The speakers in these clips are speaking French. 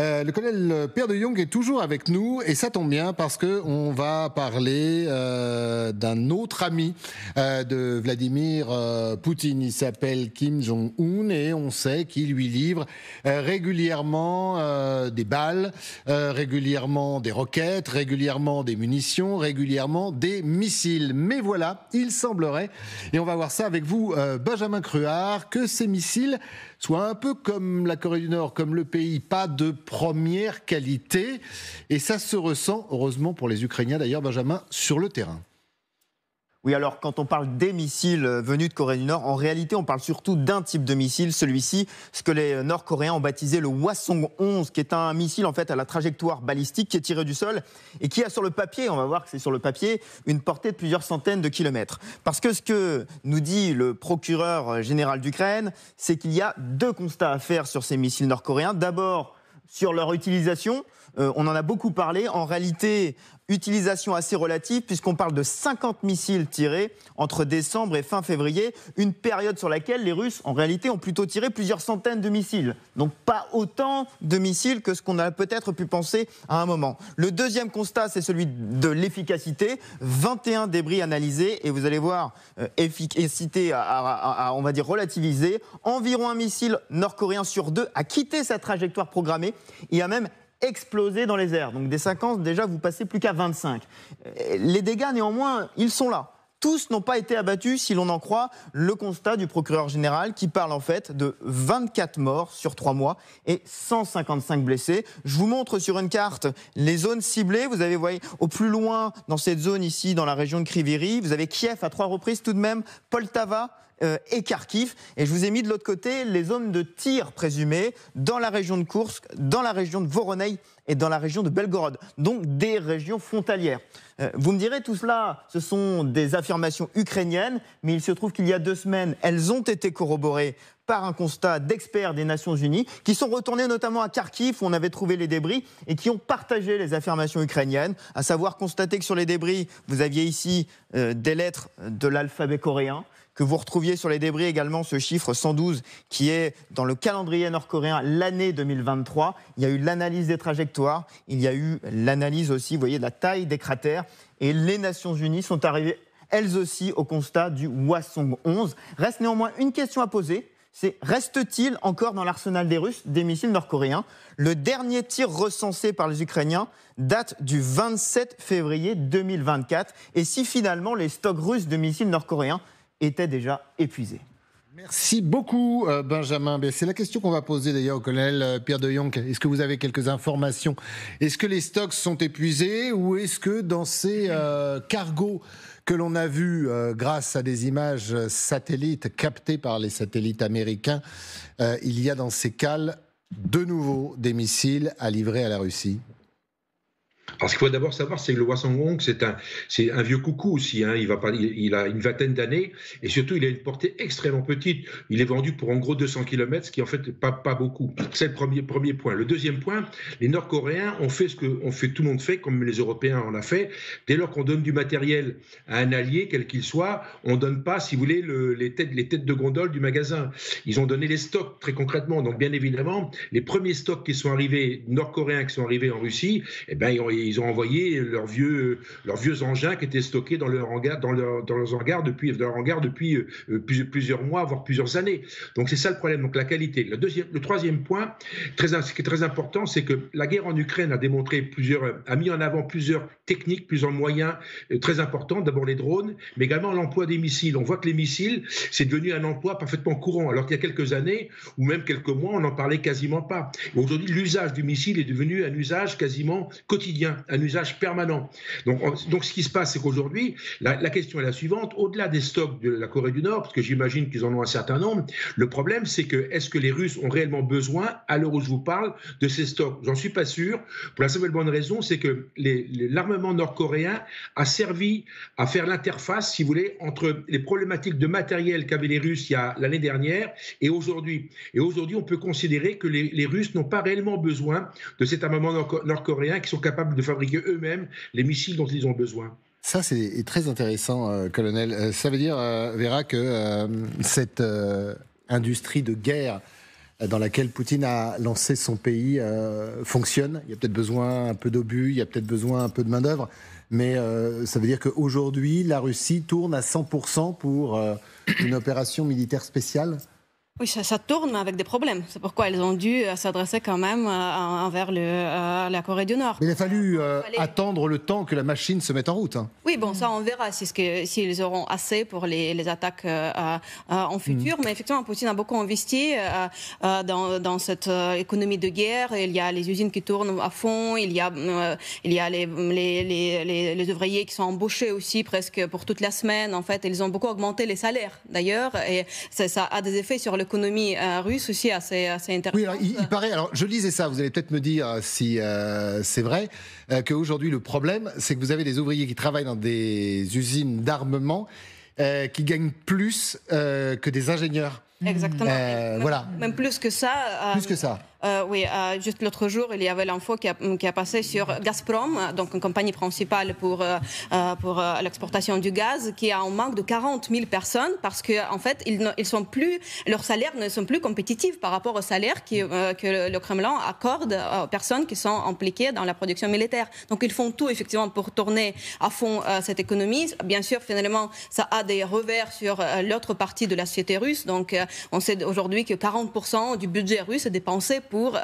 Euh, le colonel Pierre de Jong est toujours avec nous et ça tombe bien parce que on va parler euh, d'un autre ami euh, de Vladimir Poutine. Il s'appelle Kim Jong-un et on sait qu'il lui livre régulièrement des balles, régulièrement des roquettes, régulièrement des munitions, régulièrement des missiles. Mais voilà, il semblerait, et on va voir ça avec vous, Benjamin Cruard, que ces missiles soit un peu comme la Corée du Nord, comme le pays, pas de première qualité. Et ça se ressent, heureusement pour les Ukrainiens d'ailleurs, Benjamin, sur le terrain. Oui, alors quand on parle des missiles euh, venus de Corée du Nord, en réalité, on parle surtout d'un type de missile, celui-ci, ce que les Nord-Coréens ont baptisé le Hwasong-11, qui est un missile en fait à la trajectoire balistique qui est tiré du sol et qui a sur le papier, on va voir que c'est sur le papier, une portée de plusieurs centaines de kilomètres. Parce que ce que nous dit le procureur euh, général d'Ukraine, c'est qu'il y a deux constats à faire sur ces missiles nord-coréens. D'abord, sur leur utilisation. Euh, on en a beaucoup parlé. En réalité, utilisation assez relative, puisqu'on parle de 50 missiles tirés entre décembre et fin février, une période sur laquelle les Russes, en réalité, ont plutôt tiré plusieurs centaines de missiles. Donc pas autant de missiles que ce qu'on a peut-être pu penser à un moment. Le deuxième constat, c'est celui de l'efficacité. 21 débris analysés, et vous allez voir, euh, efficacité on va dire, relativiser Environ un missile nord-coréen sur deux a quitté sa trajectoire programmée il y a même explosé dans les airs. Donc des 50, déjà, vous passez plus qu'à 25. Euh, les dégâts, néanmoins, ils sont là. Tous n'ont pas été abattus, si l'on en croit le constat du procureur général qui parle en fait de 24 morts sur 3 mois et 155 blessés. Je vous montre sur une carte les zones ciblées. Vous avez, vous voyez, au plus loin, dans cette zone ici, dans la région de Kriviri, vous avez Kiev à trois reprises tout de même, Poltava, euh, et Kharkiv. Et je vous ai mis de l'autre côté les hommes de tir présumés dans la région de Kursk, dans la région de Voronei et dans la région de Belgorod, donc des régions frontalières. Euh, vous me direz, tout cela, ce sont des affirmations ukrainiennes, mais il se trouve qu'il y a deux semaines, elles ont été corroborées par un constat d'experts des Nations Unies qui sont retournés notamment à Kharkiv où on avait trouvé les débris et qui ont partagé les affirmations ukrainiennes, à savoir constater que sur les débris, vous aviez ici euh, des lettres de l'alphabet coréen, que vous retrouviez sur les débris également ce chiffre 112 qui est dans le calendrier nord-coréen l'année 2023. Il y a eu l'analyse des trajectoires, il y a eu l'analyse aussi, vous voyez, de la taille des cratères. Et les Nations Unies sont arrivées elles aussi au constat du Wassong 11. Reste néanmoins une question à poser. C'est reste-t-il encore dans l'arsenal des Russes des missiles nord-coréens Le dernier tir recensé par les Ukrainiens date du 27 février 2024. Et si finalement les stocks russes de missiles nord-coréens était déjà épuisé. Merci beaucoup, euh, Benjamin. C'est la question qu'on va poser d'ailleurs au colonel euh, Pierre de Jong. Est-ce que vous avez quelques informations Est-ce que les stocks sont épuisés ou est-ce que dans ces euh, cargos que l'on a vus grâce à des images satellites captées par les satellites américains, il y a dans ces cales de nouveau des missiles à livrer à la Russie alors, ce qu'il faut d'abord savoir, c'est que le Hwasong c'est un, c'est un vieux coucou aussi. Hein. Il, va pas, il, a une vingtaine d'années et surtout, il a une portée extrêmement petite. Il est vendu pour en gros 200 km, ce qui en fait pas, pas beaucoup. C'est le premier, premier point. Le deuxième point, les Nord-Coréens ont fait ce que fait, tout le monde fait, comme les Européens en a fait. Dès lors qu'on donne du matériel à un allié, quel qu'il soit, on donne pas, si vous voulez, les, têtes, les têtes de gondole du magasin. Ils ont donné les stocks très concrètement. Donc, bien évidemment, les premiers stocks qui sont arrivés, nord-coréens qui sont arrivés en Russie, eh ben, ils ont ils ont envoyé leurs vieux, leurs vieux engins qui étaient stockés dans, leur dans, dans leurs hangars depuis, leur depuis euh, plusieurs mois, voire plusieurs années. Donc c'est ça le problème, donc la qualité. Le, deuxième, le troisième point, très, ce qui est très important, c'est que la guerre en Ukraine a démontré plusieurs, a mis en avant plusieurs techniques, plusieurs moyens euh, très importants. D'abord les drones, mais également l'emploi des missiles. On voit que les missiles, c'est devenu un emploi parfaitement courant, alors qu'il y a quelques années, ou même quelques mois, on n'en parlait quasiment pas. Aujourd'hui, l'usage du missile est devenu un usage quasiment quotidien un, usage permanent. Donc, donc, ce qui se passe, c'est qu'aujourd'hui, la, question est la suivante. Au-delà des stocks de la Corée du Nord, parce que j'imagine qu'ils en ont un certain nombre, le problème, c'est que est-ce que les Russes ont réellement besoin, à l'heure où je vous parle, de ces stocks J'en suis pas sûr, pour la simple bonne raison, c'est que l'armement nord-coréen a servi à faire l'interface, si vous voulez, entre les problématiques de matériel qu'avaient les Russes l'année dernière et aujourd'hui. Et aujourd'hui, on peut considérer que les, les Russes n'ont pas réellement besoin de cet armement nord-coréen qui sont capables de fabriquer eux-mêmes les missiles dont ils ont besoin. Ça, c'est très intéressant, euh, colonel. Euh, ça veut dire, euh, Vera, que cette industrie de guerre dans laquelle Poutine a lancé son pays fonctionne. Il y a peut-être besoin un peu d'obus, il y a peut-être besoin un peu de main-d'œuvre, mais ça veut dire qu'aujourd'hui, la Russie tourne à 100% pour une opération militaire spéciale oui, ça, tourne, tourne avec des problèmes. C'est pourquoi elles ont dû euh, s'adresser quand même euh, envers euh, la Corée du Nord. il a fallu attendre le temps que la machine se mette en route. Hein. Oui, bon, ça, on verra s'ils si, auront assez pour les, attaques en mhm. futur. Mais effectivement, Poutine a beaucoup investi dans, cette économie de guerre. Il y a les usines qui tournent à fond, il y a, il y a les, les, ouvriers qui sont embauchés aussi presque pour toute la semaine. En fait, ils ont beaucoup augmenté les salaires, d'ailleurs. Et ça a des effets sur le l'économie euh, russe aussi assez, assez intéressante. il, paraît, alors je lisais ça, vous allez peut-être me dire euh, si euh, c'est vrai, qu'aujourd'hui le problème, c'est que vous avez des ouvriers qui travaillent dans des usines d'armement qui gagnent plus que des ingénieurs. Mm. Exactement. même, voilà. plus que ça. Euh, plus que ça. Euh, oui, euh, juste l'autre jour, il y avait l'info qui a, passé sur Gazprom, donc une compagnie principale pour, pour l'exportation du gaz, qui a un manque de 40 000 personnes parce que en fait, ils, ils sont plus, leurs salaires ne sont plus compétitifs par rapport aux salaires qui, que le Kremlin accorde aux personnes qui sont impliquées dans la production militaire. Donc ils font tout effectivement pour tourner à fond cette économie. Bien sûr, finalement, ça a des revers sur l'autre partie de la société russe, donc euh, on sait aujourd'hui que 40% du budget russe est dépensé pour, euh,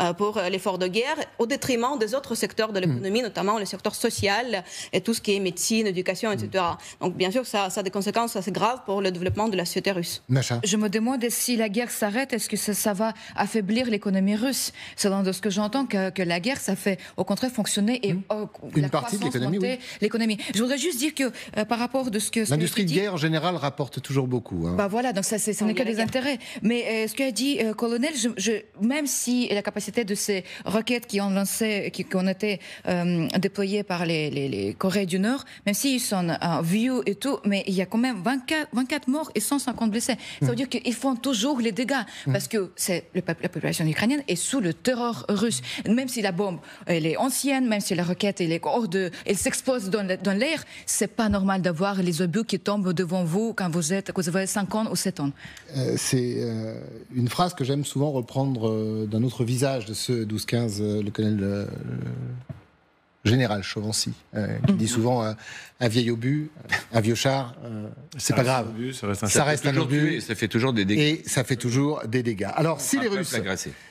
euh, pour l'effort de guerre, au détriment des autres secteurs de l'économie, mm. notamment le secteur social et tout ce qui est médecine, éducation, etc. Mm. Donc bien sûr, ça, ça, a des conséquences assez graves pour le développement de la société russe. Je me demande si la guerre s'arrête, est-ce que ça, va affaiblir l'économie russe Selon de ce que j'entends, que, la guerre, ça fait au contraire fonctionner et mm. Une la partie croissance de l'économie. Je voudrais juste dire que par rapport de ce que... L'industrie de guerre, en général, rapporte toujours beaucoup. Hein. Bah voilà, donc ça c'est que des intérêts. Mais euh, ce qu'a dit le euh, colonel, je, même si la capacité de ces roquettes qui ont lancé, qui, qui ont été euh, déployées par les, Corées du Nord, même s'ils sont en vieux et tout, mais il y a quand même 24, 24 morts et 150 blessés. Ça veut hmm. dire qu'ils font toujours les dégâts hmm. parce que c'est la population ukrainienne est sous le terror russe. Même si la bombe elle est ancienne, même si la roquette est de, elle s'expose dans l'air, c'est pas normal d'avoir les obus qui tombent devant vous quand vous êtes, quand vous avez 5 ans ou 7 ans. Euh, c'est euh, une phrase que j'aime souvent reprendre euh, d'un autre visage de ce 12-15, le colonel général Chauvency, qui dit souvent un vieil obus, un vieux char, c'est pas grave. ça reste un, ça, ça reste un obus. ça fait toujours des dégâts. Et ça fait toujours des dégâts. Alors, si les Russes,